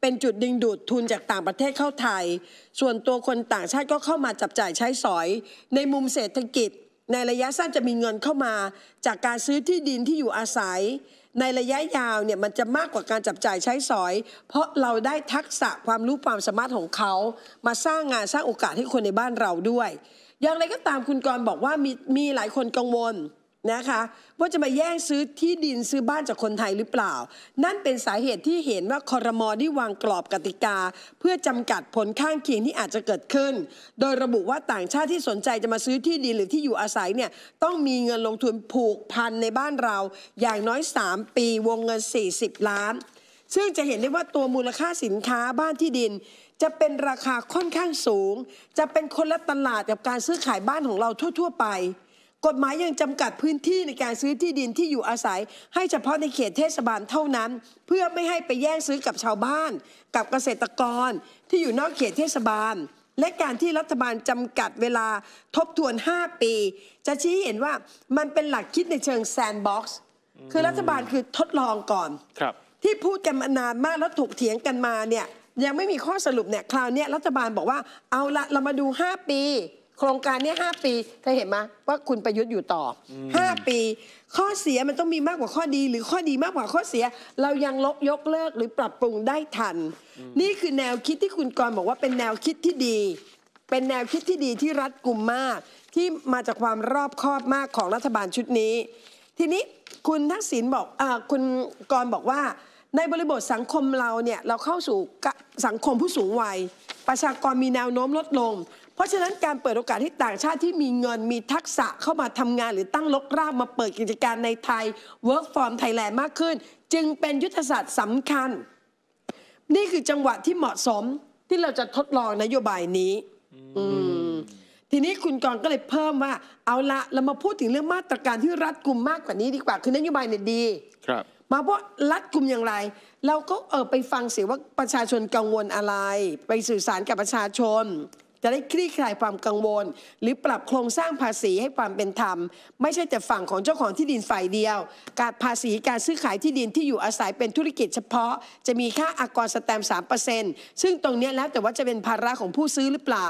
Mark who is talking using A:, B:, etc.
A: เป็นจุดดึงดูดทุนจากต่างประเทศเข้าไทย ส่วนตัวคนต่างชาติก็เข้ามาจับจ่ายใช้สอย ในมุมเศรษฐกิจในระยะสั้นจะมีเงินเข้ามา จากการซื้อที่ดินที่อยู่อาศัย ในระยะยาวเนี่ยมันจะมากกว่าการจับจ่ายใช้สอย เพราะเราได้ทักษะความรู้ความสามารถของเขามาสร้างงานสร้างโอกาสให้คนในบ้านเราด้วย อย่างไรก็ตามคุณกรบอกว่ามีมีหลายคนกังวลนะคะว่าจะมาแย่งซื้อที่ดินซื้อบ้านจากคนไทยหรือเปล่า นั่นเป็นสาเหตุที่เห็นว่าคอรมอได้วางกรอบกติกา เพื่อจำกัดผลข้างเคียงที่อาจจะเกิดขึ้น โดยระบุว่าต่างชาติที่สนใจจะมาซื้อที่ดินหรือที่อยู่อาศัยเนี่ยต้องมีเงินลงทุนผูกพันในบ้านเราอย่างน้อย 3 ปีวงเงิน 40 ล้าน ซึ่งจะเห็นได้ว่าตัวมูลค่าสินค้าบ้านที่ดิน จะเป็นราคาค่อนข้างสูง จะเป็นคนละตลาดกับการซื้อขายบ้านของเราทั่วๆ ไปกฎหมายยังจำกัดพื้นที่ในการซื้อที่ดินที่อยู่อาศัย ให้เฉพาะในเขตเทศบาลเท่านั้น เพื่อไม่ให้ไปแย่งซื้อกับชาวบ้าน กับเกษตรกร ที่อยู่นอกเขตเทศบาล และการที่รัฐบาลจำกัดเวลาทบทวน 5 ปี จะชี้เห็นว่ามันเป็นหลักคิดในเชิงแซนด์บ็อกซ์คือรัฐบาลคือทดลองก่อนครับที่พูดกันมานานมากแล้วถกเถียงกันมาเนี่ยยังไม่มีข้อสรุปเนี่ยคราวนี้รัฐบาลบอกว่าเอาละเรามาดู 5 ปีโครงการนี้ห้าปีเธอเห็นไหมว่าคุณประยุทธ์อยู่ต่ออห้าปี ข้อเสียมันต้องมีมากกว่าข้อดี หรือข้อดีมากกว่าข้อเสีย เรายังลบยกเลิกหรือปรับปรุงได้ทัน นี่คือแนวคิดที่คุณกรบอกว่าเป็นแนวคิดที่ดี เป็นแนวคิดที่ดีที่รัดกุมมาก ที่มาจากความรอบคอบมากของรัฐบาลชุดนี้ ทีนี้คุณทักษิณบอกอคุณกรบอกว่า ในบริบทสังคมเราเนี่ยเราเข้าสู่สังคมผู้สูงวัย ประชากรมีแนวโน้มลดลงเพราะฉะนั้นการเปิดโอกาสให้ต่างชาติที่มีเงินมีทักษะเข้ามาทำงานหรือตั้งลกรากมาเปิดกิจการในไทย Work from Thailand มากขึ้น จึงเป็นยุทธศาสตร์สำคัญ นี่คือจังหวะที่เหมาะสมที่เราจะทดลองนโยบายนี้ทีนี้คุณกรก็เลยเพิ่มว่า เอาละเรามาพูดถึงเรื่องมาตรการที่รัดกลุ่มมากกว่านี้ดีกว่าคือนโยบายเนี่ยดี ครับมาเพราะรัดกลุ่มอย่างไร เราก็เออไปฟังเสียว่าประชาชนกังวลอะไร ไปสื่อสารกับประชาชนจะได้คลี่คลายความกังวล หรือปรับโครงสร้างภาษีให้ความเป็นธรรม ไม่ใช่แต่ฝั่งของเจ้าของที่ดินฝ่ายเดียว การภาษีการซื้อขายที่ดินที่อยู่อาศัยเป็นธุรกิจเฉพาะ จะมีค่าอากรสแตมป์3%ซึ่งตรงนี้แล้วแต่ว่าจะเป็นภาระของผู้ซื้อหรือเปล่า